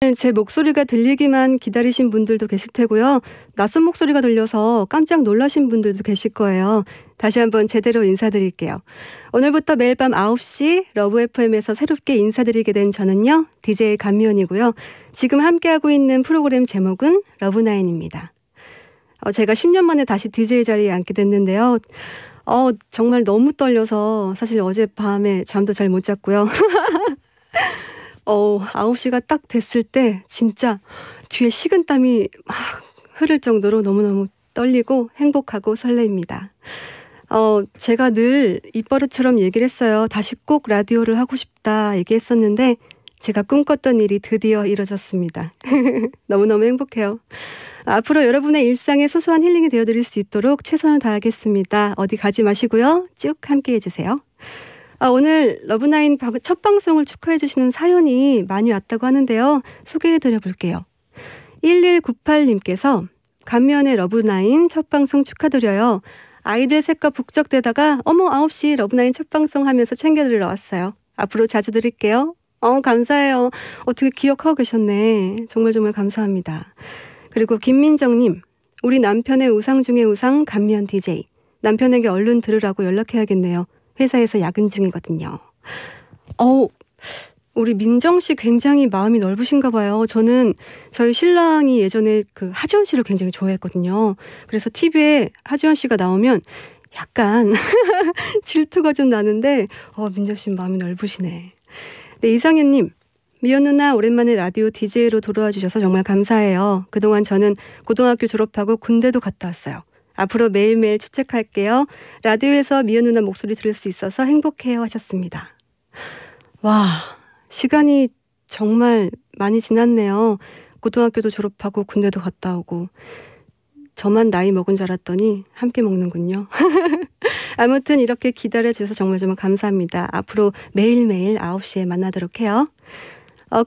네, 제 목소리가 들리기만 기다리신 분들도 계실 테고요. 낯선 목소리가 들려서 깜짝 놀라신 분들도 계실 거예요. 다시 한번 제대로 인사드릴게요. 오늘부터 매일 밤 9시 러브 FM에서 새롭게 인사드리게 된 저는요. DJ 감미연이고요. 지금 함께하고 있는 프로그램 제목은 러브나인입니다. 어, 제가 10년 만에 다시 DJ 자리에 앉게 됐는데요. 어, 정말 너무 떨려서 사실 어젯밤에 잠도 잘 못 잤고요. 어, 9시가 딱 됐을 때 진짜 뒤에 식은땀이 막 흐를 정도로 너무너무 떨리고 행복하고 설레입니다. 어, 제가 늘 입버릇처럼 얘기를 했어요. 다시 꼭 라디오를 하고 싶다 얘기했었는데 제가 꿈꿨던 일이 드디어 이뤄졌습니다. 너무너무 행복해요. 앞으로 여러분의 일상에 소소한 힐링이 되어드릴 수 있도록 최선을 다하겠습니다. 어디 가지 마시고요. 쭉 함께 해주세요. 아, 오늘 러브나인 첫 방송을 축하해 주시는 사연이 많이 왔다고 하는데요. 소개해 드려 볼게요. 1198님께서 감면의 러브나인 첫 방송 축하드려요. 아이들 색과 북적대다가 어머 9시 러브나인 첫 방송 하면서 챙겨드리러 왔어요. 앞으로 자주 드릴게요. 어, 감사해요. 어떻게 기억하고 계셨네. 정말 정말 감사합니다. 그리고 김민정님, 우리 남편의 우상 중에 우상 감면 DJ. 남편에게 얼른 들으라고 연락해야겠네요. 회사에서 야근 중이거든요. 어우, 우리 민정 씨 굉장히 마음이 넓으신가 봐요. 저는 저희 신랑이 예전에 그 하지원 씨를 굉장히 좋아했거든요. 그래서 TV에 하지원 씨가 나오면 약간 질투가 좀 나는데, 어, 민정 씨 마음이 넓으시네. 네, 이상현님. 미연 누나 오랜만에 라디오 DJ로 돌아와 주셔서 정말 감사해요. 그동안 저는 고등학교 졸업하고 군대도 갔다 왔어요. 앞으로 매일매일 추측할게요. 라디오에서 미연 누나 목소리 들을 수 있어서 행복해요 하셨습니다. 와, 시간이 정말 많이 지났네요. 고등학교도 졸업하고 군대도 갔다 오고 저만 나이 먹은 줄 알았더니 함께 먹는군요. 아무튼 이렇게 기다려 주셔서 정말 정말 감사합니다. 앞으로 매일매일 9시에 만나도록 해요.